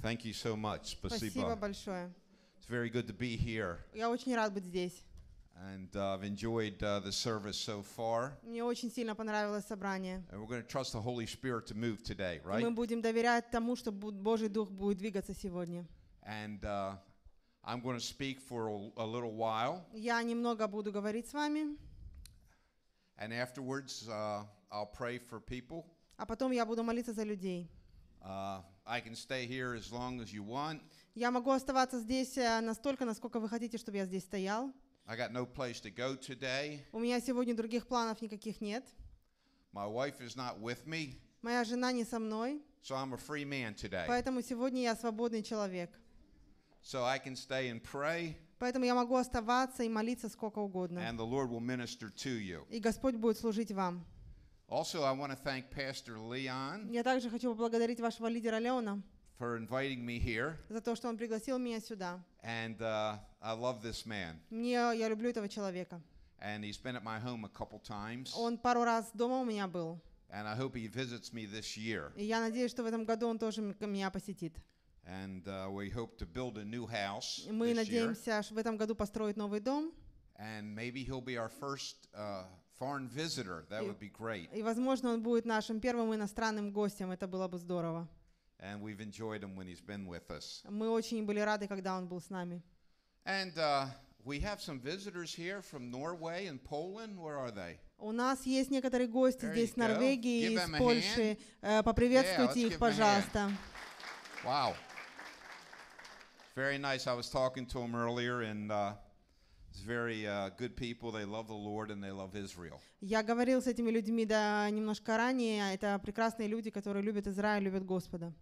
Thank you so much. Спасибо. Спасибо большое. It's very good to be here. Я очень рад быть здесь. And uh, I've enjoyed uh, the service so far. Мне очень сильно понравилось собрание. And we're going to trust the Holy Spirit to move today, right? Мы будем доверять тому, что Божий Дух будет двигаться сегодня. And uh, I'm going to speak for a, little while. Я немного буду говорить с вами. And afterwards, uh, I'll pray for people. А потом я буду молиться за людей. Uh, I can stay here as long as you want. Я могу оставаться здесь э, настолько, насколько вы хотите, чтобы я здесь стоял. I got no place to go today. У меня сегодня других планов никаких нет. My wife is not with me. Моя жена не со мной. So I'm a free man today. Поэтому сегодня я свободный человек. So I can stay and pray. Поэтому я могу оставаться и молиться сколько угодно. And the Lord will minister to you. И Господь будет служить вам. Also, I want to thank Pastor Leon Я также хочу поблагодарить вашего лидера Леона for inviting me here. за то, что он пригласил меня сюда. And uh, I love this man. Мне, я люблю этого человека. And he's been at my home a couple times. Он пару раз дома у меня был. And I hope he visits me this year. И я надеюсь, что в этом году он тоже меня посетит. And uh, we hope to build a new house. Мы надеемся, что в этом году построить новый дом. And maybe he'll be our first uh, foreign visitor. That would be great. И, возможно, он будет нашим первым иностранным гостем. Это было бы здорово. And we've enjoyed him when he's been with us. Мы очень были рады, когда он был с нами. And uh, we have some visitors here from Norway and Poland. Where are they? У нас есть некоторые гости здесь, с Норвегии, и из Польши. Uh, поприветствуйте yeah, их, пожалуйста. Wow. Very nice. I was talking to him earlier, and uh, Я говорил с этими людьми да, немножко ранее. Это прекрасные люди, которые любят Израиль, любят Господа.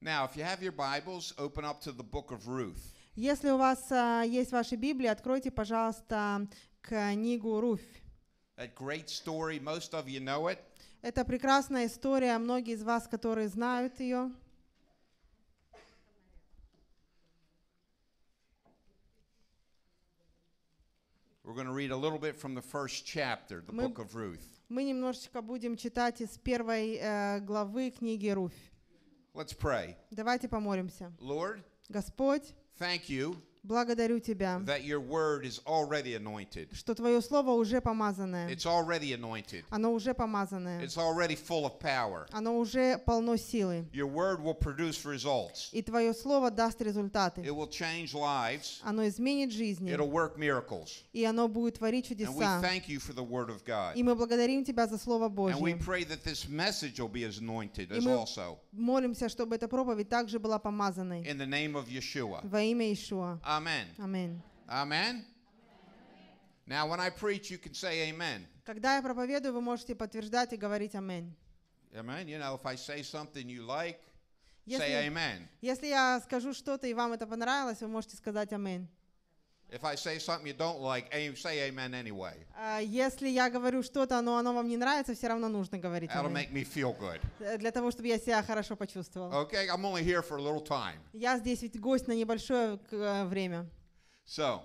Now, if you have your Bibles, open up to the book of Ruth. Если у вас uh, есть ваши Библии, откройте, пожалуйста, книгу Руфь. That great story, most of you know it. Это прекрасная история, многие из вас, которые знают ее. We're going to read a little bit from the first chapter, the мы, book of Ruth. Мы немножечко будем читать из первой э, главы книги Руфь. Let's pray. Давайте помолимся. Lord, Господь, thank you Благодарю Тебя, that your word is already anointed. что Твое Слово уже помазанное. It's already anointed. Оно уже помазанное. It's already full of power. Оно уже полно силы. Your word will produce results. И Твое Слово даст результаты. It will change lives. Оно изменит жизни. It'll work miracles. И оно будет творить чудеса. And we thank you for the word of God. И мы благодарим Тебя за Слово Божье. And we pray that this message will be as anointed as also. молимся, чтобы эта проповедь также была помазанной. In the name of Yeshua. Во имя Иешуа. Amen. Amen. Amen. Now, when I preach, you can say amen. Когда я проповедую, вы можете подтверждать и говорить аминь. Amen. You know, if I say something you like, say amen. Если я скажу что-то и вам это понравилось, вы можете сказать аминь. If I say something you don't like, say amen anyway. А, если я говорю что-то, но оно вам не нравится, все равно нужно говорить. That'll make me feel good. Э, для того, чтобы я себя хорошо почувствовал. Okay, I'm only here for a little time. Я здесь ведь гость на небольшое э, время. So,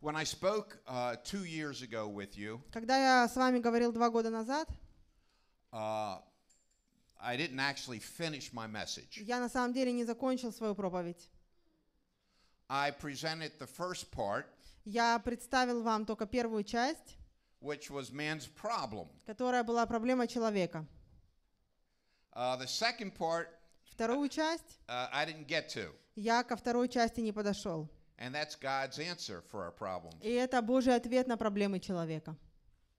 when I spoke uh, two years ago with you, когда я с вами говорил два года назад, uh, I didn't actually finish my message. Я на самом деле не закончил свою проповедь. I presented the first part, Я представил вам только первую часть, which was man's problem. которая была проблема человека. Uh, the second part, Вторую часть uh, I didn't get to. я ко второй части не подошел. And that's God's answer for our problems. И это Божий ответ на проблемы человека.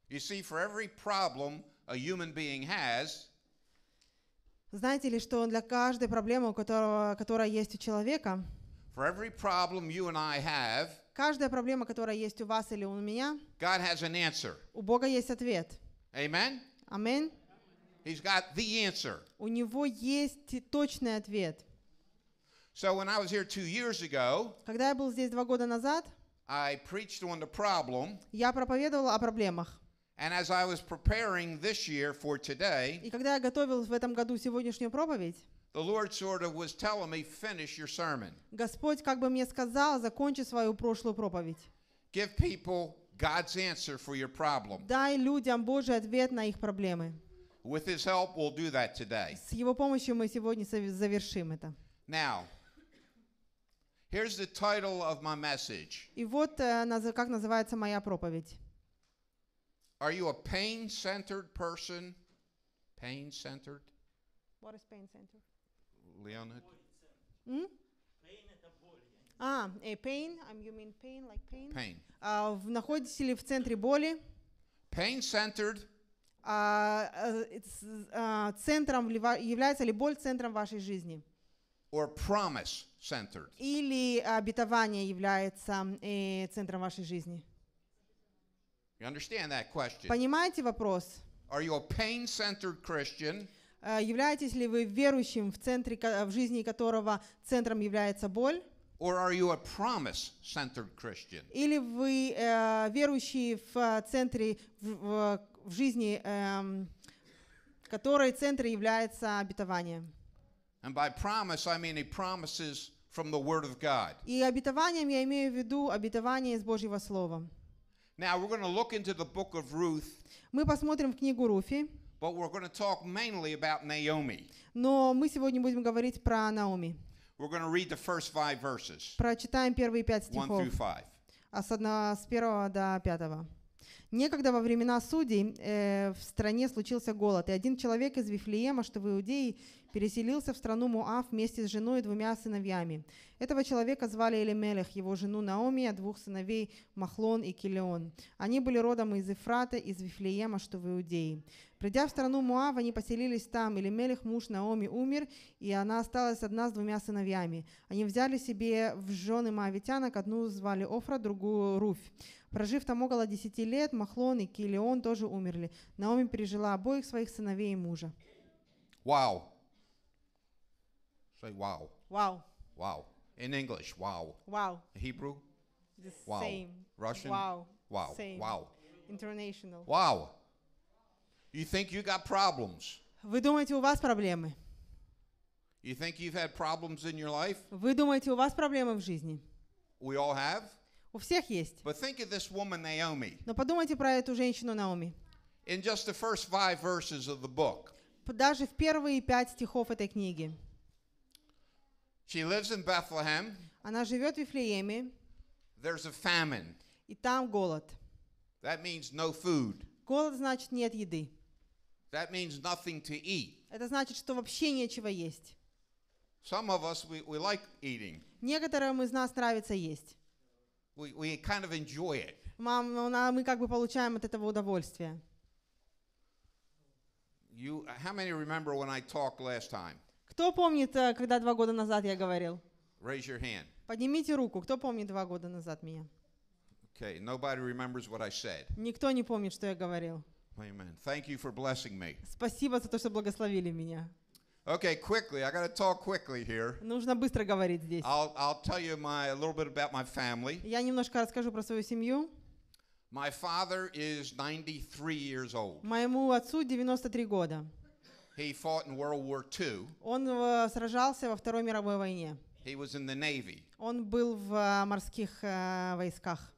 You see, for every problem a human being has, знаете ли, что для каждой проблемы, у которого, которая есть у человека, For every problem you and I have, каждая проблема, которая есть у вас или у меня, God has an answer. У Бога есть ответ. Amen. Аминь. He's got the answer. У него есть точный ответ. So when I was here two years ago, когда я был здесь два года назад, I preached on the problem. Я проповедовал о проблемах. And as I was preparing this year for today, и когда я готовил в этом году сегодняшнюю проповедь, the Lord sort of was telling me, finish your sermon. Господь как бы мне сказал, закончи свою прошлую проповедь. Give people God's answer for your problem. Дай людям Божий ответ на их проблемы. With His help, we'll do that today. С Его помощью мы сегодня завершим это. Now, here's the title of my message. И вот как называется моя проповедь. Are you a pain-centered person? Pain-centered. What is pain-centered? Leonard? Mm? А, a э, pain, you mean pain, like pain? Pain. А, в, находитесь ли в центре боли? Pain-centered. А, э, а, центром является ли боль центром вашей жизни? Or promise-centered. Или обетование является э, центром вашей жизни? You understand that question? Понимаете вопрос? Are you a pain-centered Christian? Э, являетесь ли вы верующим, в, центре, в жизни которого центром является боль? Or are you a promise-centered Christian? Или вы э, верующий в э, центре в, в жизни, э, которой центре является обетование? And by promise I mean he promises from the word of God. И обетованием я имею в виду обетование из Божьего слова. Now we're going to look into the book of Ruth. Мы посмотрим в книгу Руфи. But we're going to talk mainly about Naomi. Но мы сегодня будем говорить про Наоми. We're going to read the first five verses. Прочитаем первые пять стихов. One А с, одного, с первого до пятого. Некогда во времена судей э, в стране случился голод, и один человек из Вифлеема, что в Иудее, переселился в страну Муав вместе с женой и двумя сыновьями. Этого человека звали Элемелех, его жену Наоми, а двух сыновей Махлон и Килеон. Они были родом из Ефрата, из Вифлеема, что в Иудее. Придя в страну Муав, они поселились там. Или Мелих муж Наоми, умер, и она осталась одна с двумя сыновьями. Они взяли себе в жены моавитянок, одну звали Офра, другую Руфь. Прожив там около десяти лет, Махлон и Килион тоже умерли. Наоми пережила обоих своих сыновей и мужа. Вау! Say wow. Wow. Wow. In English, wow. Wow. Hebrew? The wow. same. Russian? Wow. Wow. Same. Wow. International. Wow. You think you got problems. Вы думаете, у вас проблемы? You think you've had problems in your life? Вы думаете, у вас проблемы в жизни? We all have. У всех есть. But think of this woman Naomi. Но подумайте про эту женщину Наоми. In just the first five verses of the book. Даже в первые пять стихов этой книги. She lives in Bethlehem. Она живет в Вифлееме. There's a famine. И там голод. That means no food. Голод значит нет еды. That means nothing to eat. Это значит, что вообще нечего есть. Some of us, we, we like eating. Некоторым из нас нравится есть. We, we kind of enjoy it. Мам, мы как бы получаем от этого удовольствие. You, how many remember when I talked last time? Кто помнит, э, когда два года назад я говорил? Raise your hand. Поднимите руку. Кто помнит два года назад меня? Okay, nobody remembers what I said. Никто не помнит, что я говорил. Amen. Thank you for blessing me. Спасибо за то, что благословили меня. Okay, quickly. I got to talk quickly here. Нужно быстро говорить здесь. I'll, I'll tell you my, a little bit about my family. Я немножко расскажу про свою семью. My father is 93 years old. Моему отцу 93 года. He fought in World War II. Он сражался во Второй мировой войне. He was in the Navy. Он был в морских войсках.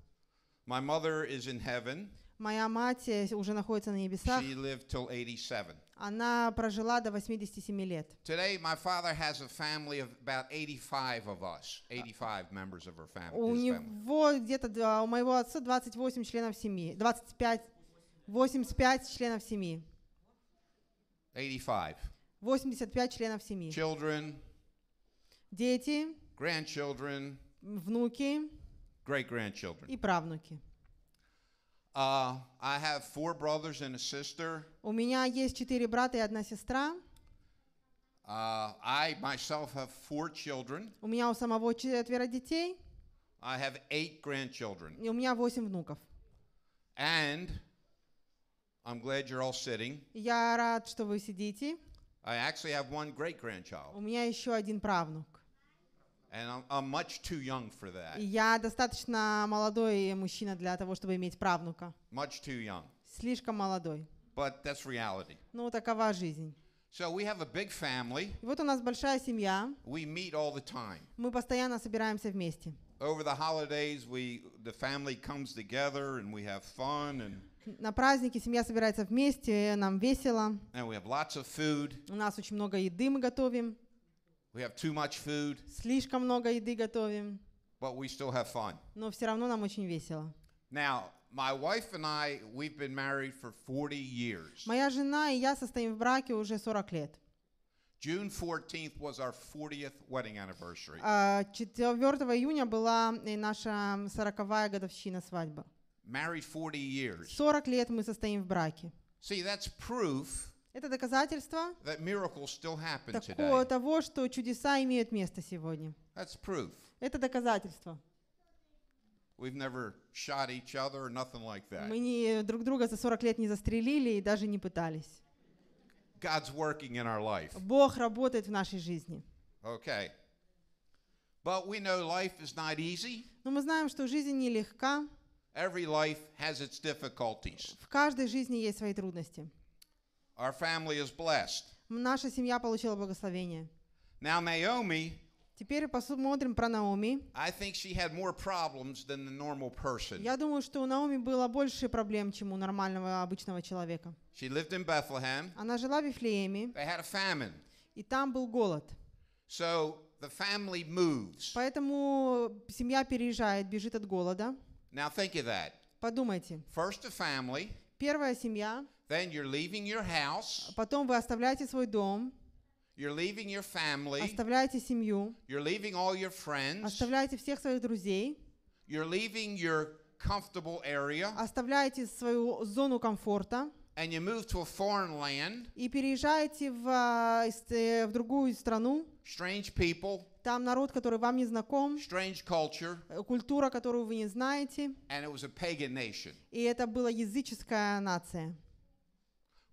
My mother is in heaven. Моя мать э, уже находится на небесах. She lived till 87. Она прожила до 87 лет. Today my father has a family of about 85 of us, 85 members of her family. У него где-то у моего отца 28 членов семьи, 25, 85 членов семьи. 85. 85 членов семьи. Children. Дети. Grandchildren. Внуки. Great grandchildren. И правнуки. Uh, I have four brothers and a sister. У меня есть четыре брата и одна сестра. Uh, I myself have four children. У меня у самого четверо детей. I have eight grandchildren. И у меня восемь внуков. And I'm glad you're all sitting. Я рад, что вы сидите. I actually have one great grandchild. У меня еще один правнук. And I'm, I'm much too young for that. Я достаточно молодой мужчина для того, чтобы иметь правнука. Much too young. Слишком молодой. But that's reality. Ну, такова жизнь. So we have a big family. Вот у нас большая семья. We meet all the time. Мы постоянно собираемся вместе. Over the holidays, we the family comes together and we have fun and. На праздники семья собирается вместе, нам весело. And we have lots of food. У нас очень много еды мы готовим. We have too much food. Слишком много еды готовим. But we still have fun. Но все равно нам очень весело. Now, my wife and I, we've been married for 40 years. Моя жена и я состоим в браке уже 40 лет. June 14th was our 40th wedding anniversary. 4 июня была наша 40-я годовщина свадьбы. Married 40 years. 40 лет мы состоим в браке. See, that's proof это доказательство того, что чудеса имеют место сегодня. Это доказательство. We've never shot each other or nothing like that. Мы не, друг друга за 40 лет не застрелили и даже не пытались. God's working in our life. Бог работает в нашей жизни. Okay. But we know life is not easy. Но мы знаем, что жизнь нелегка. Every life has its difficulties. В каждой жизни есть свои трудности. Our family is blessed. Наша семья получила благословение. Now Naomi Теперь посмотрим про Наоми. I think she had more problems than the normal person. Я думаю, что у Наоми было больше проблем, чем у нормального обычного человека. She lived in Bethlehem. Она жила в Вифлееме. They had a famine. И там был голод. So the family moves. Поэтому семья переезжает, бежит от голода. Now think of that. Подумайте. First a family. Первая семья. Then you're leaving your house. Потом вы оставляете свой дом. You're leaving your family. Оставляете семью. You're leaving all your friends. Оставляете всех своих друзей. You're leaving your comfortable area. Оставляете свою зону комфорта. And you move to a foreign land. И переезжаете в, а, э, в другую страну. Strange people. Там народ, который вам не знаком. Strange culture. Э, культура, которую вы не знаете. And it was a pagan nation. И это была языческая нация.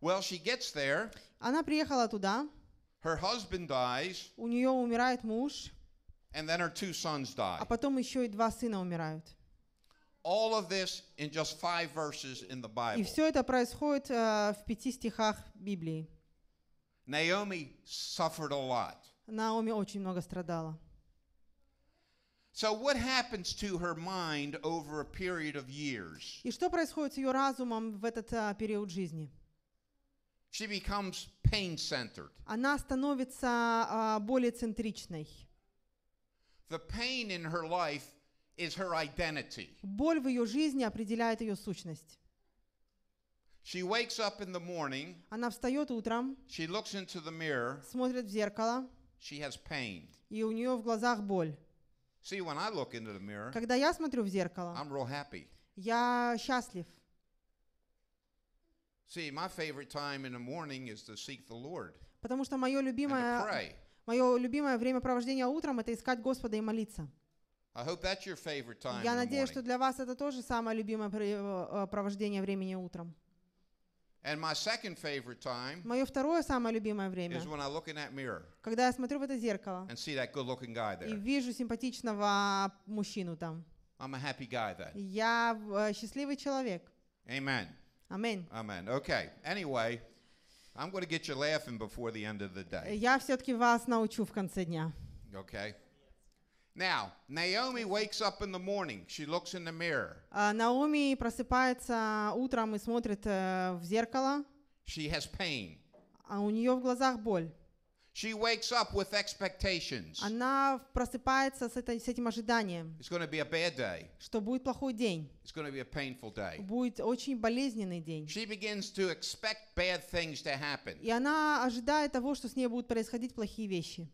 Well, she gets there. Она приехала туда. Her husband dies. У нее умирает муж. And then her two sons die. А потом еще и два сына умирают. All of this in just five verses in the Bible. И все это происходит э, в пяти стихах Библии. Naomi suffered a lot. Наоми очень много страдала. So what happens to her mind over a period of years? И что происходит с ее разумом в этот э, период жизни? She becomes pain-centered. Она становится более центричной. The pain in her life is her identity. Боль в ее жизни определяет ее сущность. She wakes up in the morning. Она встает утром. She looks into the mirror. Смотрит в зеркало. She has pain. И у нее в глазах боль. See, when I look into the mirror, когда я смотрю в зеркало, I'm real happy. я счастлив. See, my favorite time in the morning is to seek the Lord. Потому что мое любимое мое любимое время провождения утром это искать Господа и молиться. I hope that's your favorite time Я надеюсь, что для вас это тоже самое любимое э, э, провождение времени утром. And my second favorite time Мое второе самое любимое время, is when I look in that mirror когда я смотрю в это зеркало and see that good-looking guy there. и вижу симпатичного мужчину там. I'm a happy guy then. Я э, счастливый человек. Amen. Аминь. Amen. Okay. Anyway, I'm going to get you laughing before the end of the day. Я все-таки вас научу в конце дня. Okay. Now, Naomi wakes up in the morning. She looks in the mirror. Наоми просыпается утром и смотрит в зеркало. She has pain. А у нее в глазах боль. She wakes up with expectations. Она просыпается с, этой, с этим ожиданием, It's going to be a bad day. что будет плохой день, It's going to be a painful day. будет очень болезненный день. She begins to expect bad things to happen. И она ожидает того, что с ней будут происходить плохие вещи.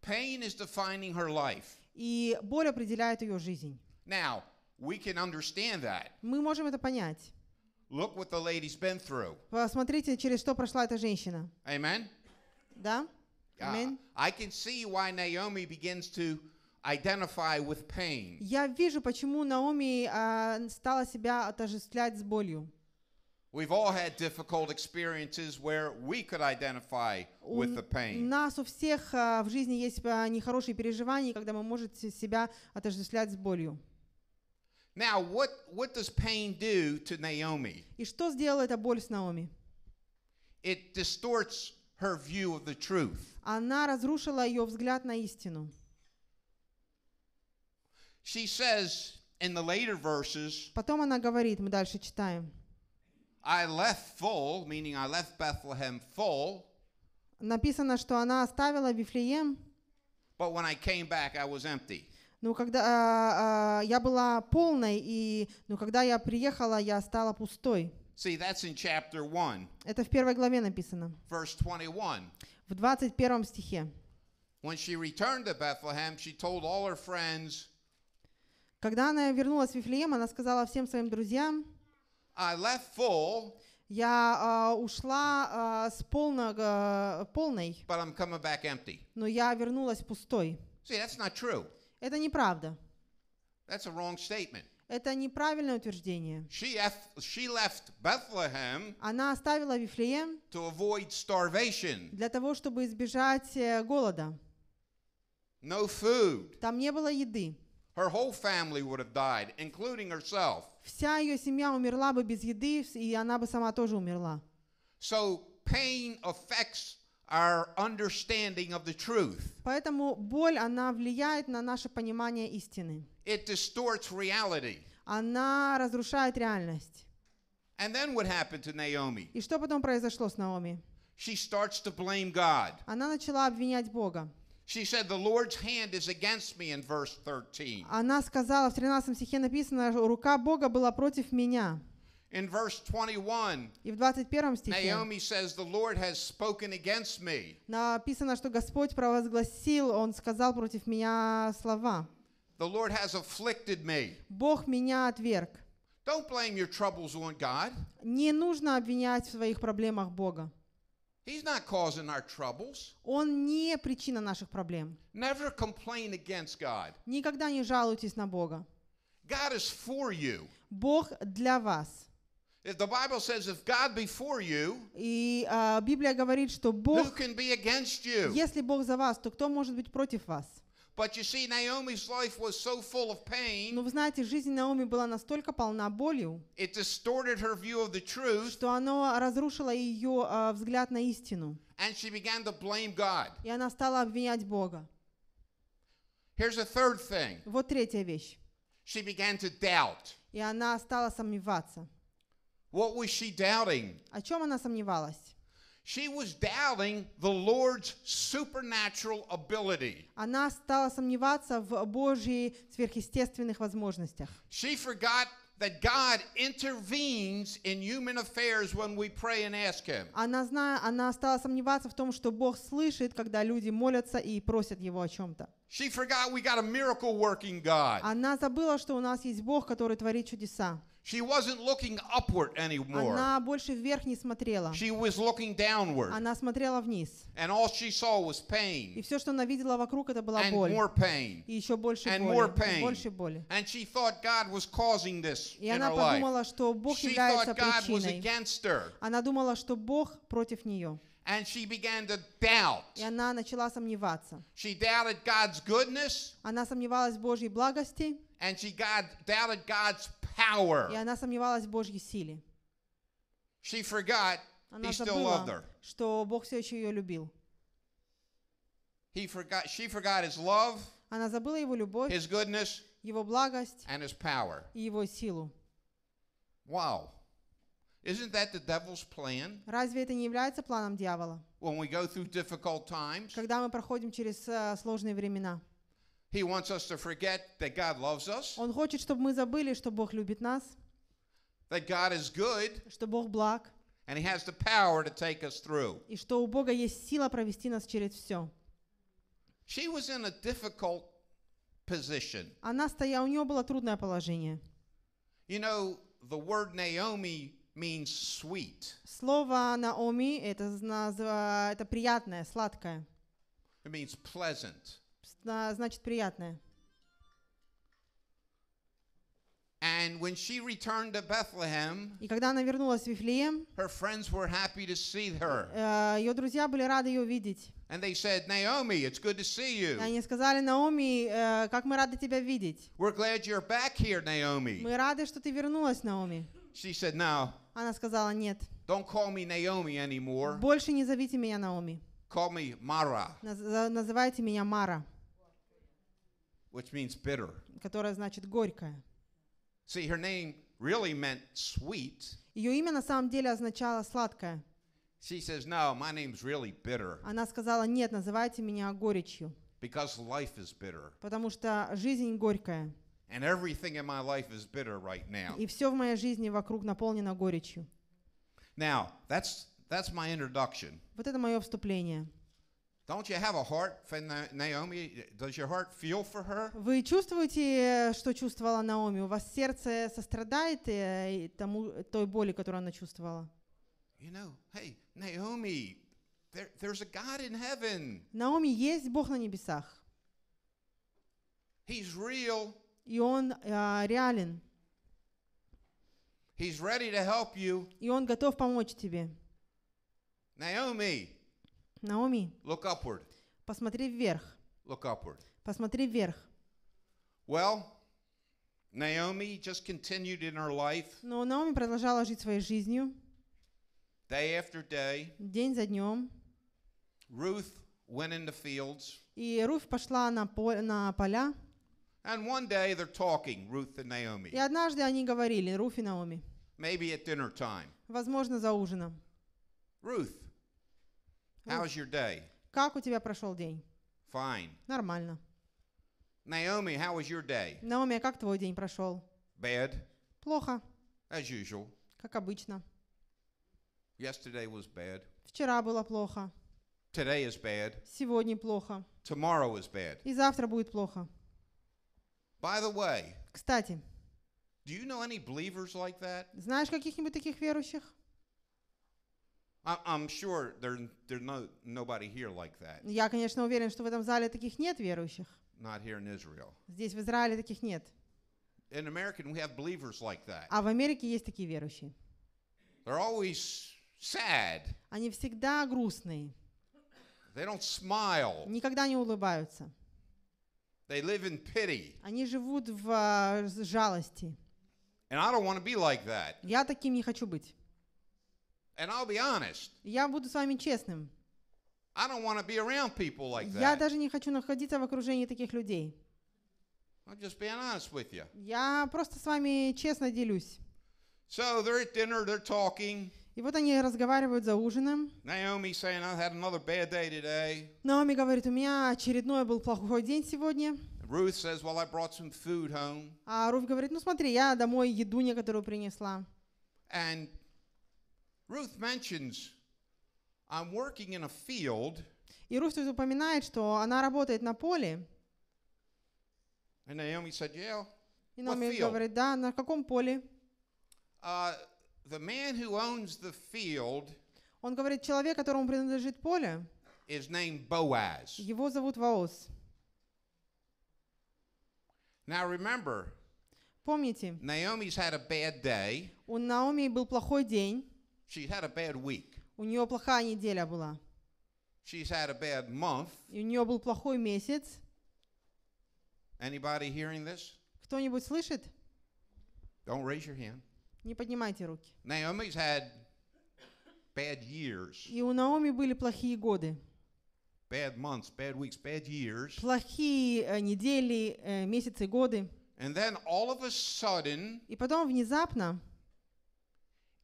Pain is defining her life. И боль определяет ее жизнь. Now, we can understand that. Мы можем это понять. Look what the lady's been through. Посмотрите, через что прошла эта женщина. Amen? Да? Amen. I can see why Naomi begins to identify with pain. Я вижу, почему Наоми uh, стала себя отождествлять с болью. We've all had difficult experiences where we could identify with the pain. У нас у всех в жизни есть нехорошие переживания, когда мы можете себя отождествлять с болью. Now, what, what does pain do to Naomi? И что сделала эта боль с Наоми? It distorts her view of the truth. Она разрушила ее взгляд на истину. She says in the later verses. Потом она говорит, мы дальше читаем. I left full, meaning I left Bethlehem full. Написано, что она оставила Вифлеем. But when I came back, I was empty. Ну, когда а, а, я была полной, и ну, когда я приехала, я стала пустой. See, that's in chapter 1. Это в первой главе написано. Verse 21. В 21 стихе. When she returned to Bethlehem, she told all her friends, Когда она вернулась в Вифлеем, она сказала всем своим друзьям, I left full, я uh, ушла uh, с полного, uh, полной, but I'm coming back empty. но я вернулась пустой. See, that's not true. Это неправда. That's a wrong statement. Это неправильное утверждение. She left, she left Bethlehem Она оставила Вифлеем to avoid starvation. для того, чтобы избежать э, голода. No food. Там не было еды. Her whole family would have died, including herself. Вся ее семья умерла бы без еды, и она бы сама тоже умерла. So pain affects our understanding of the truth. Поэтому боль, она влияет на наше понимание истины. It distorts reality. Она разрушает реальность. And then what happened to Naomi? И что потом произошло с Наоми? She starts to blame God. Она начала обвинять Бога. She said, "The Lord's hand is against me" in verse 13. Она сказала в 13 стихе написано, рука Бога была против меня. In verse 21, И в 21 стихе Naomi says, The Lord has spoken against me. написано, что Господь провозгласил, Он сказал против меня слова. The Lord has afflicted me. Бог меня отверг. Don't blame your troubles on God. Не нужно обвинять в своих проблемах Бога. He's not causing our troubles. Он не причина наших проблем. Never complain against God. Никогда не жалуйтесь на Бога. God is for you. Бог для вас. If the Bible says, if God be for you, и а, Библия говорит, что Бог, who can be against you? если Бог за вас, то кто может быть против вас? But you see, Naomi's life was so full of pain. Но вы знаете, жизнь Наоми была настолько полна болью, it distorted her view of the truth, что она разрушила ее а, взгляд на истину. And she began to blame God. И она стала обвинять Бога. Here's a third thing. Вот третья вещь. She began to doubt. И она стала сомневаться. What was she doubting? О чем она сомневалась? She was doubting the Lord's supernatural ability. Она стала сомневаться в Божьей сверхъестественных возможностях. She forgot that God intervenes in human affairs when we pray and ask Him. Она знала, она стала сомневаться в том, что Бог слышит, когда люди молятся и просят Его о чем-то. She forgot we got a miracle working God. Она забыла, что у нас есть Бог, который творит чудеса. She wasn't looking upward anymore. Она больше вверх не смотрела. She was looking downward. Она смотрела вниз. And all she saw was pain. И все, что она видела вокруг, это была and боль. More pain. И еще больше and боли. More pain. Больше боли. And she thought God was causing this И in она her подумала, life. что Бог she является thought God причиной. Was against her. Она думала, что Бог против нее. And she began to doubt. И она начала сомневаться. She doubted God's goodness. Она сомневалась в Божьей благости. And she got, doubted God's power. И она сомневалась в Божьей силе. She forgot она he still loved her. что Бог все еще ее любил. He forgot, she forgot his love, она забыла его любовь, his goodness, его благость and his power. и его силу. Wow. Isn't that the devil's plan? Разве это не является планом дьявола? When we go through difficult times, когда мы проходим через э, сложные времена. He wants us to forget that God loves us. Он хочет, чтобы мы забыли, что Бог любит нас. That God is good. Что Бог благ. And He has the power to take us through. И что у Бога есть сила провести нас через все. She was in a difficult position. Она стояла, у нее было трудное положение. You know, the word Naomi means sweet. Слово Наоми это, это приятное, сладкое. It means pleasant значит приятное. And when she returned to Bethlehem, и когда она вернулась в Вифлеем, her friends were happy to see her. Э, ее друзья были рады ее видеть. And they said, Naomi, it's good to see you. Они сказали, Наоми, э, как мы рады тебя видеть. We're glad you're back here, Naomi. Мы рады, что ты вернулась, Наоми. She said, no. Она сказала, нет. Don't call me Naomi anymore. Больше не зовите меня Наоми. Call me Mara. Называйте меня Мара which means bitter. Которая значит горькая. See, her name really meant sweet. Ее имя на самом деле означало сладкое. She says, no, my name's really bitter. Она сказала, нет, называйте меня горечью. Because life is bitter. Потому что жизнь горькая. And everything in my life is bitter right now. И все в моей жизни вокруг наполнено горечью. Now, that's, that's my introduction. Вот это мое вступление. Don't you have a heart for Naomi? Does your heart feel for her? Вы чувствуете, что чувствовала Наоми? У вас сердце сострадает э, и тому, той боли, которую она чувствовала? You know, hey, Naomi, there, there's a God in heaven. Наоми, есть Бог на небесах. He's real. И Он э, реален. He's ready to help you. И Он готов помочь тебе. Naomi, Наоми, look upward. Посмотри вверх. Look upward. Посмотри вверх. Well, Naomi just continued in her life. Но Наоми продолжала жить своей жизнью. Day after day. День за днем. Ruth went in the fields. И Руфь пошла на, на поля. And one day they're talking, Ruth and Naomi. И однажды они говорили, Руфь и Наоми. Maybe at dinner time. Возможно, за ужином. Ruth, How's your day? Как у тебя прошел день? Fine. Нормально. Naomi, how was your day? Наоми, как твой день прошел? Bad. Плохо. As usual. Как обычно. Yesterday was bad. Вчера было плохо. Today is bad. Сегодня плохо. Tomorrow is bad. И завтра будет плохо. By the way, кстати, do you know any believers like that? Знаешь каких-нибудь таких верующих? Я, конечно, уверен, что в этом зале таких нет верующих. Not here in Israel. Здесь в Израиле таких нет. In America we have believers like that. А в Америке есть такие верующие. They're always sad. Они всегда грустные. They don't smile. Никогда не улыбаются. They live in pity. Они живут в а, жалости. And I don't be like that. Я таким не хочу быть. And I'll be honest. Я буду с вами честным. I don't want to be around people like that. Я даже не хочу находиться в окружении таких людей. I'm just being honest with you. Я просто с вами честно делюсь. So they're at dinner, they're talking. И вот они разговаривают за ужином. Naomi saying, I had another bad day today. Наоми говорит, у меня очередной был плохой день сегодня. Ruth says, well, I brought some food home. А Руф говорит, ну смотри, я домой еду некоторую принесла. And Ruth mentions, I'm working in a field. И Руфь тут упоминает, что она работает на поле. And Naomi said, yeah, И Наоми говорит, да, на каком поле? Uh, the man who owns the field Он говорит, человек, которому принадлежит поле, is named Boaz. его зовут Ваос. Now remember, Помните, Naomi's had a bad day. у Наоми был плохой день. She's had a bad week. У нее плохая неделя была. She's had a bad month. И у нее был плохой месяц. Anybody hearing this? Кто-нибудь слышит? Don't raise your hand. Не поднимайте руки. Naomi's had bad years. И у Наоми были плохие годы. Bad months, bad weeks, bad years. Плохие э, недели, э, месяцы, годы. And then all of a sudden, и потом внезапно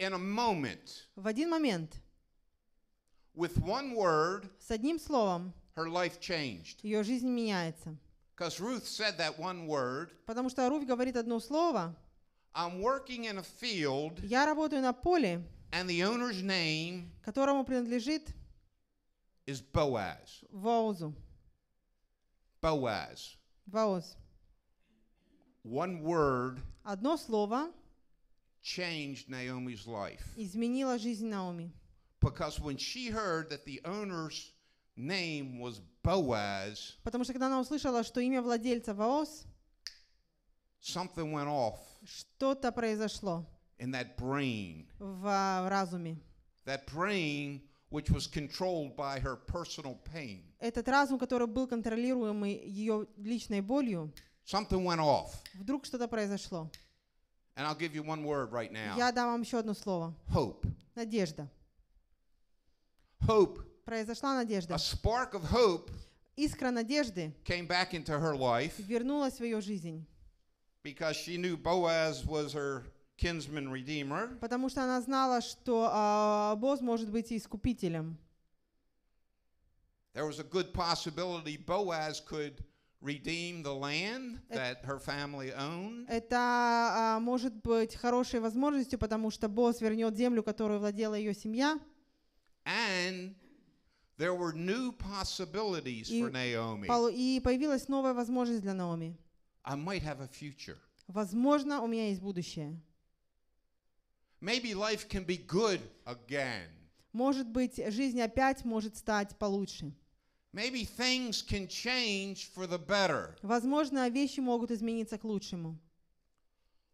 in a moment, в один момент, with one word, с одним словом, her life changed. ее жизнь меняется. Because Ruth said that one word. Потому что Руфь говорит одно слово. I'm working in a field. Я работаю на поле. And the owner's name. Которому принадлежит. Is Boaz. Боазу. Boaz. Boaz. One word. Одно слово changed Naomi's life. Изменила жизнь Наоми. Because when she heard that the owner's name was Boaz, потому что когда она услышала, что имя владельца Боаз, something went off. Что-то произошло. In that brain. А, в разуме. That brain which was controlled by her personal pain. Этот разум, который был контролируемый ее личной болью. Something went off. Вдруг что-то произошло. And I'll give you one word right now. Я дам вам еще одно слово. Hope. Надежда. Hope. Произошла надежда. A spark of hope искра надежды came back into her life вернулась в ее жизнь. Because she knew Boaz was her kinsman redeemer. Потому что она знала, что Боз может быть искупителем. There was a good possibility Boaz could redeem the land э- that her family owned. Это а, может быть хорошей возможностью, потому что босс вернет землю, которую владела ее семья. And there were new possibilities for Naomi. И появилась новая возможность для Наоми. I might have a future. Возможно, у меня есть будущее. Maybe life can be good again. Может быть, жизнь опять может стать получше. Maybe things can change for the better. Возможно, вещи могут измениться к лучшему.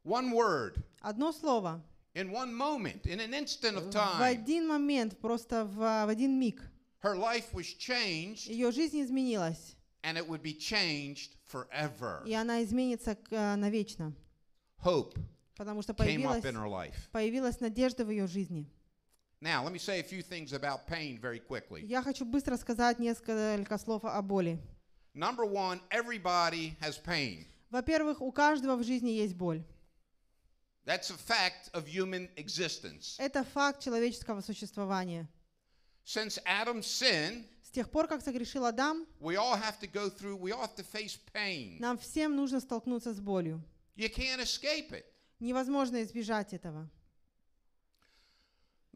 One word. Одно слово. In one moment, in an instant of time. В один момент, просто в, один миг. Her life was changed. Ее жизнь изменилась. And it would be changed forever. И она изменится навечно. Hope. Потому что появилась, появилась надежда в ее жизни. Now, let me say a few things about pain very quickly. Я хочу быстро сказать несколько слов о боли. Number one, everybody has pain. Во-первых, у каждого в жизни есть боль. That's a fact of human existence. Это факт человеческого существования. Since Adam's sin, с тех пор, как согрешил Адам, we all have to go through, we all have to face pain. Нам всем нужно столкнуться с болью. You can't escape it. Невозможно избежать этого.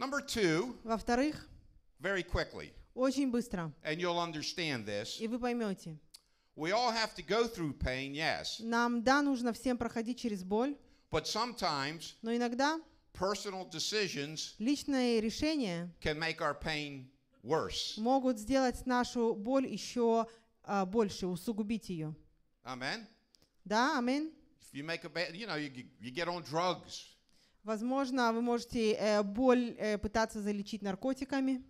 Number two. Во-вторых. Very quickly. Очень быстро. And you'll understand this. И вы поймете. We all have to go through pain, yes. Нам да нужно всем проходить через боль. But sometimes. Но иногда. Personal decisions. Личные решения. Can make our pain worse. Могут сделать нашу боль еще uh, больше, усугубить ее. Amen. Да, аминь. If you make a bad, you know, you, you get on drugs. Возможно, вы можете э, боль э, пытаться залечить наркотиками.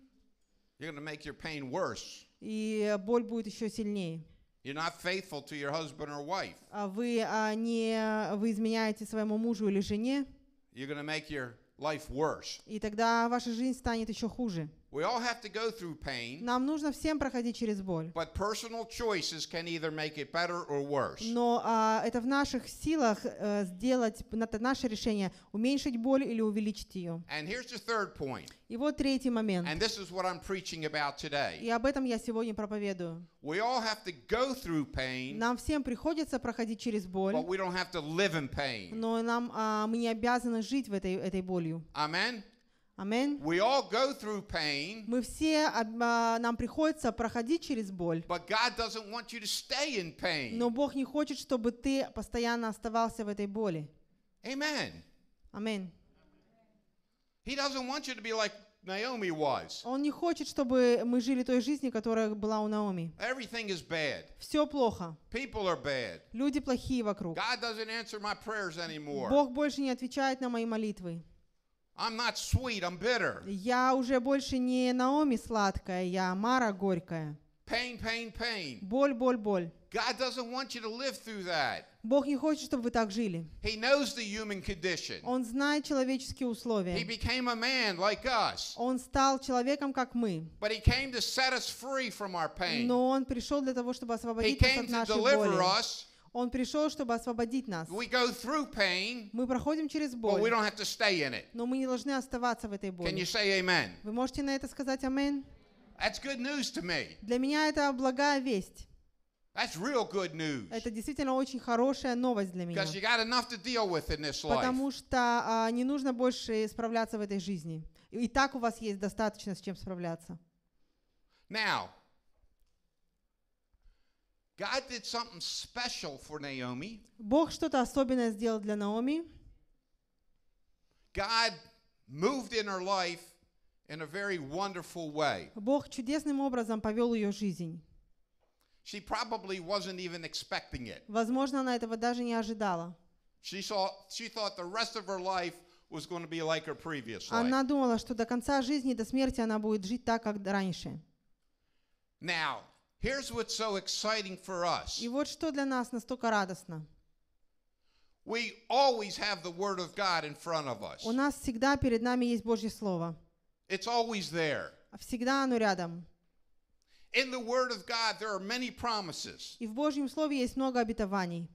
You're going make your pain worse. И э, боль будет еще сильнее. You're not faithful to your husband or wife. А вы а, не вы изменяете своему мужу или жене. You're going make your life worse. И тогда ваша жизнь станет еще хуже. We all have to go through pain. Нам нужно всем проходить через боль. But personal choices can either make it better or worse. Но а, это в наших силах а, сделать это наше решение уменьшить боль или увеличить ее. And here's the third point. И вот третий момент. And this is what I'm preaching about today. И об этом я сегодня проповедую. We all have to go through pain. Нам всем приходится проходить через боль. But we don't have to live in pain. Но нам а, мы не обязаны жить в этой этой болью. Аминь. Аминь. Мы все а, нам приходится проходить через боль. Но Бог не хочет, чтобы ты постоянно оставался в этой боли. Amen. Аминь. Он не хочет, чтобы мы жили той жизнью, которая была у Наоми. Everything Все плохо. Люди плохие вокруг. Бог больше не отвечает на мои молитвы. I'm not sweet, I'm bitter. Я уже больше не Наоми сладкая, я Мара горькая. Pain, pain, pain. Боль, боль, боль. God doesn't want you to live through that. Бог не хочет, чтобы вы так жили. He knows the human condition. Он знает человеческие условия. He became a man like us. Он стал человеком, как мы. But he came to set us free from our pain. Но он пришел для того, чтобы освободить нас от нашей боли. Us. Он пришел, чтобы освободить нас. pain, мы проходим через боль, но мы не должны оставаться в этой боли. Вы можете на это сказать «Амин»? Для меня это благая весть. Это действительно очень хорошая новость для меня. Потому что а, не нужно больше справляться в этой жизни. И, так у вас есть достаточно с чем справляться. Now, God did something special for Naomi. Бог что-то особенное сделал для Наоми. God moved in her life in a very wonderful way. Бог чудесным образом повел ее жизнь. She probably wasn't even expecting it. Возможно, она этого даже не ожидала. She saw, she thought the rest of her life was going to be like her previous life. Она думала, что до конца жизни, до смерти она будет жить так, как раньше. Now, Here's what's so exciting for us. И вот что для нас настолько радостно. We always have the word of God in front of us. У нас всегда перед нами есть Божье слово. It's always there. Всегда оно рядом. In the word of God there are many promises. И в Божьем слове есть много обетований.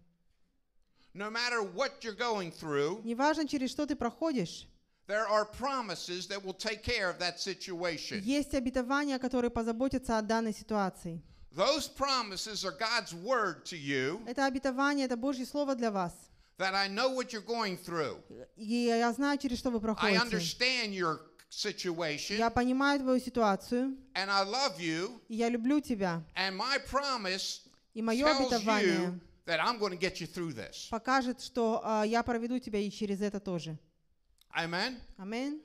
No matter what you're going through. Неважно через что ты проходишь. There are promises that will take care of that situation. Есть обетования, которые позаботятся о данной ситуации. Those promises are God's word to you. Это обетование, это Божье слово для вас. That I know what you're going through. И я знаю, через что вы проходите. I understand your situation. Я понимаю твою ситуацию. And I love you. И я люблю тебя. And my promise и мое обетование that I'm going to get you through this. покажет, что uh, я проведу тебя и через это тоже. Amen. Amen.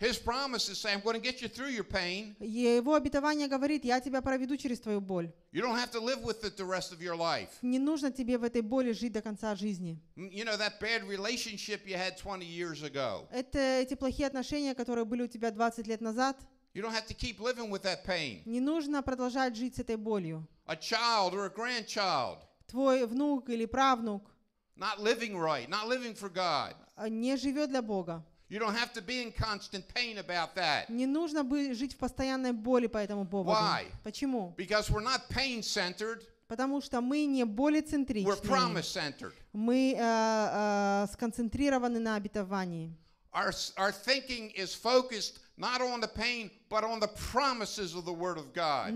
His promise is saying, I'm going to get you through your pain. Его обетование говорит, я тебя проведу через твою боль. You don't have to live with it the rest of your life. Не нужно тебе в этой боли жить до конца жизни. You know that bad relationship you had 20 years ago. Это эти плохие отношения, которые были у тебя 20 лет назад. You don't have to keep living with that pain. Не нужно продолжать жить с этой болью. A child or a grandchild. Твой внук или правнук. Not living right, not living for God. Не живет для Бога. You don't have to be in constant pain about that. Не нужно бы жить в постоянной боли по этому поводу. Why? Почему? Because we're not pain centered. Потому что мы не болецентричны. We're Мы э, э, сконцентрированы на обетовании. Our, our thinking is focused not on the pain, but on the promises of the Word of God.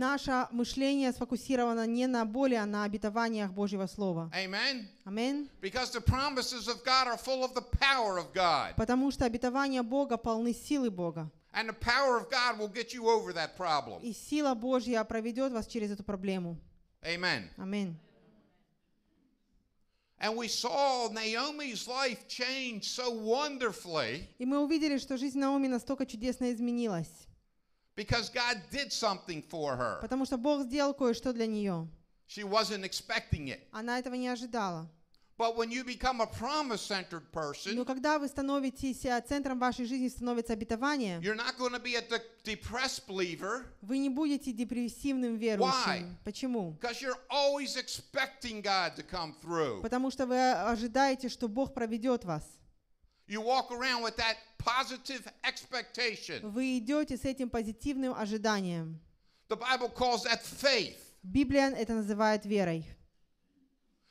Amen. Amen. Because the promises of God are full of the power of God. Потому что обетования Бога полны силы Бога. And the power of God will get you over that problem. И сила Божья проведет вас через эту проблему. Amen. Amen. And we saw Naomi's life change so wonderfully. И мы увидели, что жизнь Наоми настолько чудесно изменилась. Because God did something for her. Потому что Бог сделал кое-что для нее. She wasn't expecting it. Она этого не ожидала. Но когда вы становитесь э, центром вашей жизни, становится обетование, вы не будете депрессивным верующим. Почему? Потому что вы э, ожидаете, что Бог проведет вас. You walk around with that positive expectation. Вы идете с этим позитивным ожиданием. The Bible calls that faith. Библия это называет верой.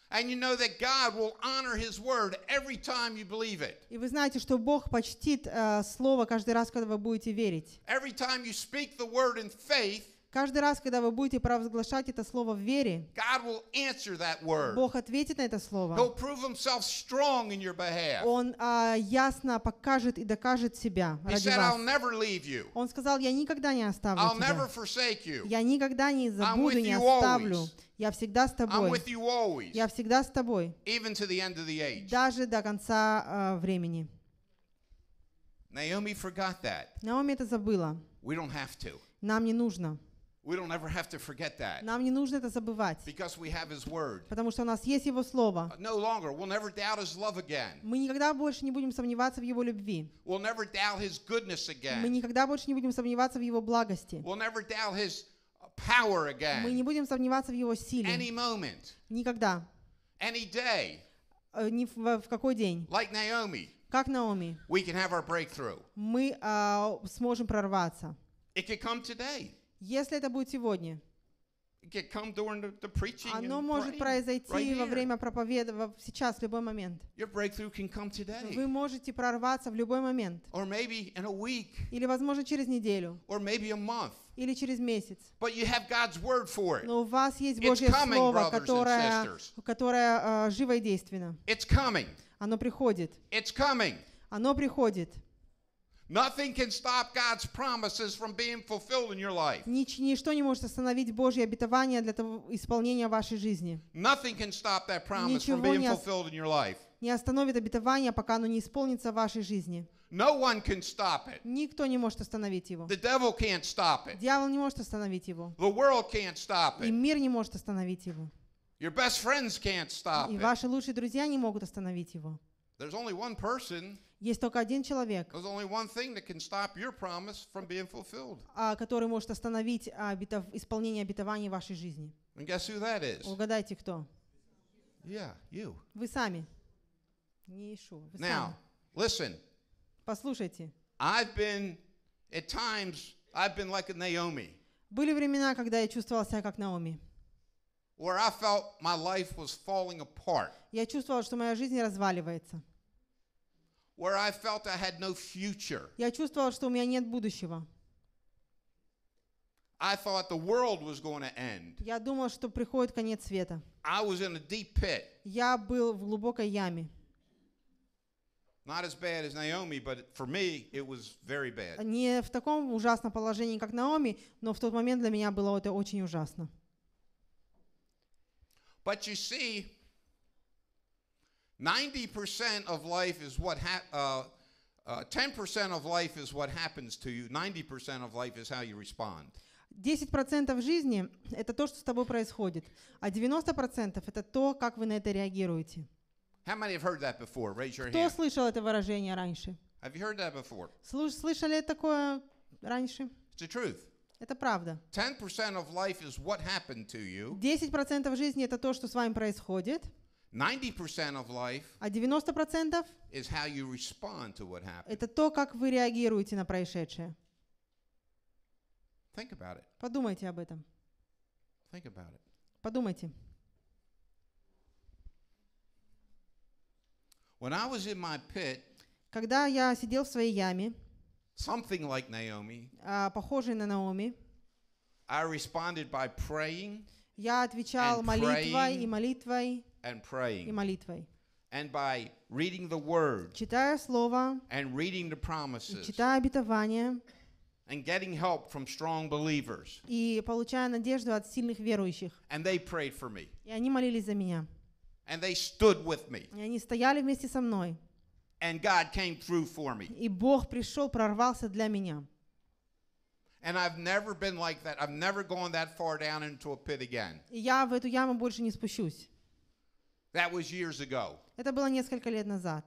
And you know that God will honor his word every time you believe it. И вы знаете, что Бог почтит э, слово каждый раз, когда вы будете верить. Every time you speak the word in faith, Каждый раз, когда вы будете провозглашать это слово в вере, God will that word. Бог ответит на это слово. He'll prove in your Он а, ясно покажет и докажет себя He ради said, вас. I'll never leave you. Он сказал, я никогда не оставлю I'll тебя. Never forsake you. Я никогда не забуду, не оставлю. Я всегда с тобой. I'm with you always. Я всегда с тобой. Even to the end of the age. Даже до конца а, времени. Наоми это забыла. We don't have to. Нам не нужно. We don't ever have to forget that. Нам не нужно это забывать. Because we have his word. Потому что у нас есть его слово. Uh, no longer we'll never doubt his love again. Мы никогда больше не будем сомневаться в его любви. We'll never doubt his goodness again. Мы никогда больше не будем сомневаться в его благости. We'll never doubt his uh, power again. Мы не будем сомневаться в его силе. Any moment. Никогда. Any day. Э, ни в, в какой день. Like Naomi. Как Наоми. We can have our breakthrough. Мы э, сможем прорваться. It could come today. Если это будет сегодня, оно может произойти во время проповеды сейчас, в любой момент. Вы можете прорваться в любой момент. Или, возможно, через неделю. Или через месяц. Но у вас есть Божье Слово, которое, которое э, живо и действенно. Оно приходит. Оно приходит. Nothing can stop God's promises from being fulfilled in your life. Нич- ничто не может остановить Божье обетование для того исполнения вашей жизни. Nothing can stop that promise from being fulfilled in your life. Не остановит обетование, пока оно не исполнится в вашей жизни. No one can stop it. Никто не может остановить его. The devil can't stop it. Дьявол не может остановить его. The world can't stop it. И мир не может остановить его. Your best friends can't stop it. И ваши лучшие друзья не могут остановить его. There's only one person Есть только один человек, а, который может остановить а, исполнение обетований вашей жизни. Угадайте, кто? Yeah, you. Вы сами. Не ищу. Вы Now, сами. listen. Послушайте. I've been, at times, I've been like a Naomi. Были времена, когда я чувствовал себя как Наоми. Where I felt my life was falling apart. Я чувствовал, что моя жизнь разваливается where I felt I had no future. Я чувствовал, что у меня нет будущего. I thought the world was going to end. Я думал, что приходит конец света. I was in a deep pit. Я был в глубокой яме. Not as bad as Naomi, but for me it was very bad. Не в таком ужасном положении, как Наоми, но в тот момент для меня было это очень ужасно. But you see, 90% of life is what uh, uh, 10% of life is what happens to you. 90% of life is how you respond. 10% жизни – это то, что с тобой происходит, а 90% – это то, как вы на это реагируете. How many have heard that before? Raise your Кто hand. слышал это выражение раньше? Have you heard that before? Слуш слышали такое раньше? It's the truth. Это правда. 10% of life is what happened to you. 10% жизни – это то, что с вами происходит. 90% of life а 90% is how you respond to what happened. это то, как вы реагируете на происшедшее. Think about it. Подумайте об этом. Think about it. Подумайте. When I was in my pit, когда я сидел в своей яме, something like Naomi, а, похожий на Наоми, I responded by praying, я отвечал молитвой и молитвой, and praying. И молитвой. And by reading the word. Читая слово. And reading the promises. Читая обетования, And getting help from strong believers. И получая надежду от сильных верующих. And they prayed for me. И они молились за меня. And they stood with me. И они стояли вместе со мной. And God came through for me. И Бог пришел, прорвался для меня. And I've never been like that. I've never gone that far down into a pit again. я в эту яму больше не спущусь. That was years ago. Это было несколько лет назад.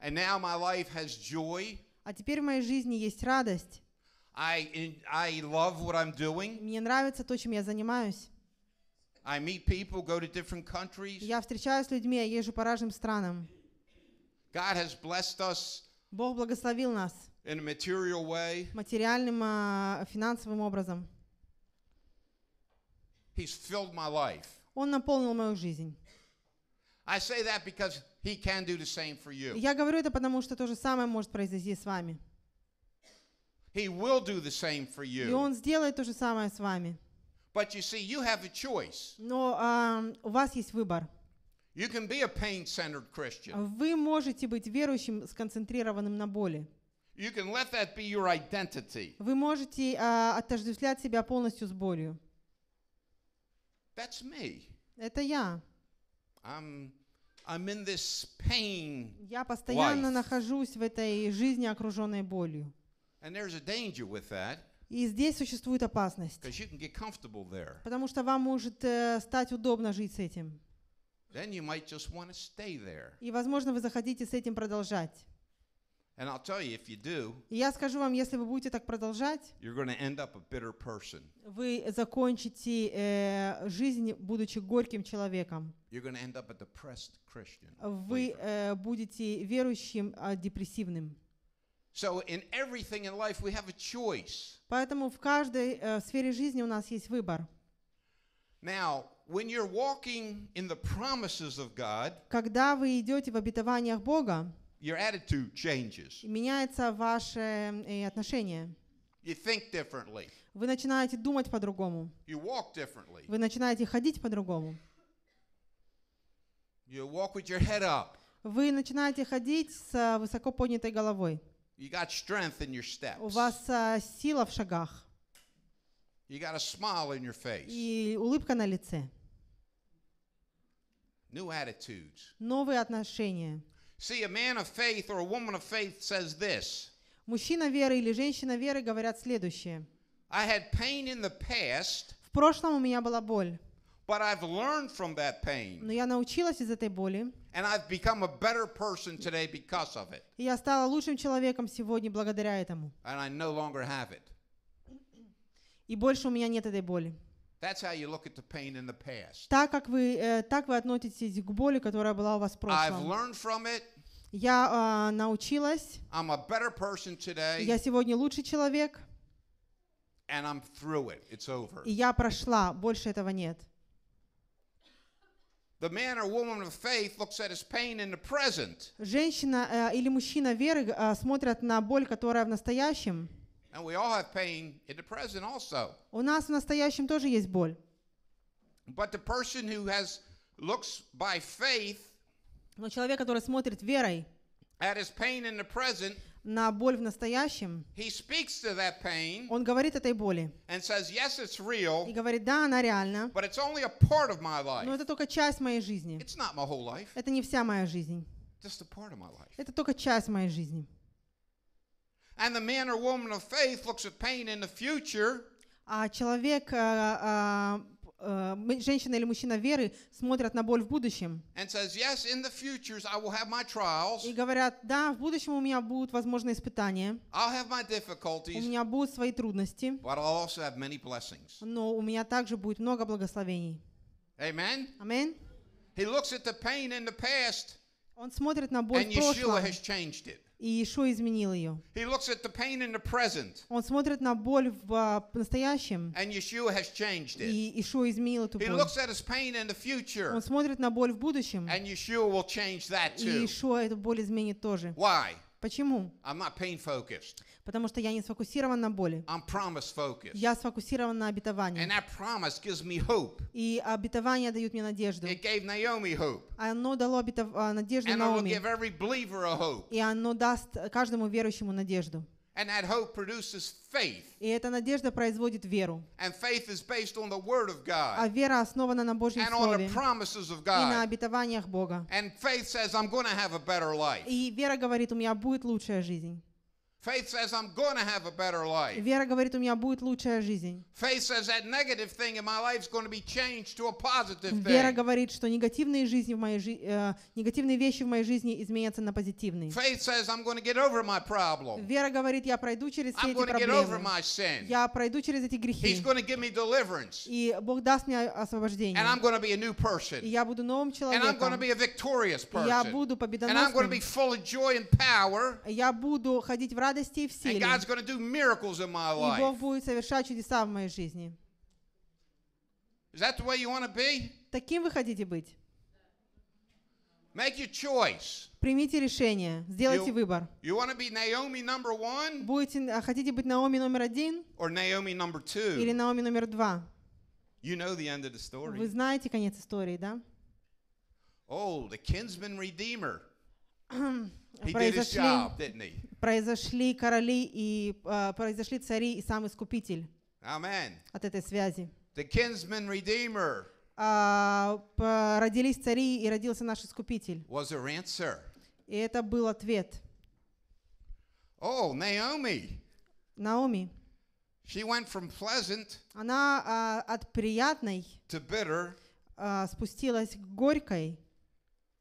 And now my life has joy. А теперь в моей жизни есть радость. I, I love what I'm doing. Мне нравится то, чем я занимаюсь. I meet people, go to different countries. Я встречаюсь с людьми, я езжу по разным странам. God has blessed us Бог благословил нас in a material way. материальным, а, финансовым образом. He's filled my life. Он наполнил мою жизнь. Я говорю это потому, что то же самое может произойти с вами. He will do the same for you. И он сделает то же самое с вами. But you see, you have a choice. Но а, у вас есть выбор. You can be a pain-centered Christian. Вы можете быть верующим, сконцентрированным на боли. You can let that be your identity. Вы можете а, отождествлять себя полностью с болью. That's me. Это я. I'm, in this pain Я постоянно life. нахожусь в этой жизни, окруженной болью. And there's a danger with that. И здесь существует опасность. You can get comfortable there. Потому что вам может э, стать удобно жить с этим. Then you might just stay there. И, возможно, вы захотите с этим продолжать. And I'll tell you, if you do, я скажу вам, если вы будете так продолжать, you're going to end up a bitter person. вы закончите э, жизнь, будучи горьким человеком. You're going to end up a depressed Christian. Вы э, будете верующим, а депрессивным. So in everything in life we have a choice. Поэтому в каждой э, сфере жизни у нас есть выбор. Now, when you're walking in the promises of God, Когда вы идете в обетованиях Бога, your attitude changes. Меняется ваше э, отношение. You think differently. Вы начинаете думать по-другому. You walk differently. Вы начинаете ходить по-другому. You walk with your head up. Вы начинаете ходить с э, высоко поднятой головой. You got strength in your steps. У вас э, сила в шагах. You got a smile in your face. И улыбка на лице. New attitudes. Новые отношения. See, a man of faith or a woman of faith says this. Мужчина веры или женщина веры говорят следующее. I had pain in the past, в прошлом у меня была боль. But I've learned from that pain. Но я научилась из этой боли. And I've become a better person today because of it. И я стала лучшим человеком сегодня благодаря этому. And I no longer have it. И больше у меня нет этой боли. Так как вы, э, так вы относитесь к боли, которая была у вас в прошлом. Я э, научилась. Я сегодня лучший человек. И я прошла, больше этого нет. Женщина э, или мужчина веры э, смотрят на боль, которая в настоящем. And we all have pain in the present also. У нас в настоящем тоже есть боль. But the person who has looks by faith Но человек, который смотрит верой at his pain in the present, на боль в настоящем, he speaks to that pain он говорит этой боли and says, yes, it's real, и говорит, да, она реальна, but it's only a part of my life. но это только часть моей жизни. It's not my whole life. Это не вся моя жизнь. Just a part of my life. Это только часть моей жизни. And the man or woman of faith looks at pain in the future. А человек, э, э, э, женщина или мужчина веры смотрят на боль в будущем. И говорят, да, в будущем у меня будут возможные испытания. У меня будут свои трудности. Но у меня также будет много благословений. Аминь. Он смотрит на боль в прошлом. И Ишуа изменил ее. He looks at the pain in the present. Он смотрит на боль в настоящем. And Yeshua has changed it. И Ишуа изменил эту боль. He looks at his pain in the future. Он смотрит на боль в будущем. And Yeshua will change that too. И Ишуа эту боль изменит тоже. Why? Почему? I'm not pain focused. Потому что я не сфокусирован на боли. I'm promise focused. Я сфокусирован на обетовании. And that promise gives me hope. И обетование дают мне надежду. It gave Naomi hope. А оно дало обетов... А, надежду And Наоми. give every believer a hope. И оно даст каждому верующему надежду. And that hope produces faith. И эта надежда производит веру. And faith is based on the word of God. А вера основана на Божьем and слове. On the promises of God. И на обетованиях Бога. And faith says, I'm going to have a better life. И вера говорит, у меня будет лучшая жизнь. Faith says I'm going to have a better life. Вера говорит, у меня будет лучшая жизнь. Faith says that negative thing in my life is going to be changed to a positive thing. Вера говорит, что негативные жизни в моей жи- э, негативные вещи в моей жизни изменятся на позитивные. Faith says I'm going to get over my problem. Вера говорит, я пройду через все I'm эти проблемы. Get over my sin. Я пройду через эти грехи. He's going to give me deliverance. И Бог даст мне освобождение. And I'm going to be a new person. И я буду новым человеком. And I'm going to be a victorious person. И я буду победоносным. And I'm going to be full of joy and power. Я буду ходить в радость радости и в силе. And God's going to do miracles in my life. И Бог будет совершать чудеса в моей жизни. Is that the way you want to be? Таким вы хотите быть? Make your choice. Примите решение, сделайте you, выбор. You want to be Naomi number one? Будете, хотите быть Наоми номер один? Or Naomi number two? Или Наоми номер два? You know the end of the story. Вы знаете конец истории, да? Oh, the kinsman redeemer. he did his job, didn't he? произошли короли и э, произошли цари и сам Искупитель. Amen. От этой связи. The kinsman redeemer э, родились цари и родился наш Искупитель. Was her answer. И это был ответ. Oh, Naomi. Наоми. She went from pleasant Она э, от приятной to bitter, э, спустилась к горькой.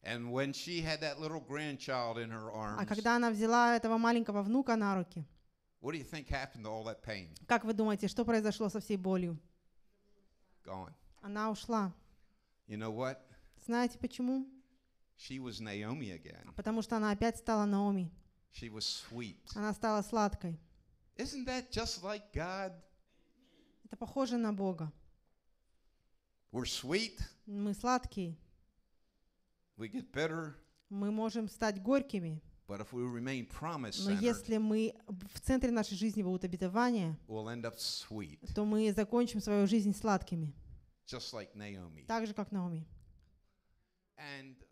And when she had that little grandchild in her а arms, а когда она взяла этого маленького внука на руки, what do you think happened to all that pain? как вы думаете, что произошло со всей болью? Gone. Она ушла. You know what? Знаете почему? She was Naomi again. А потому что она опять стала Наоми. She was sweet. Она стала сладкой. Isn't that just like God? Это похоже на Бога. We're sweet. Мы сладкие we get bitter, мы можем стать горькими. But if we Но если мы в центре нашей жизни будут обетования, we'll end up sweet, то мы закончим свою жизнь сладкими. Just like Так же, как Наоми. And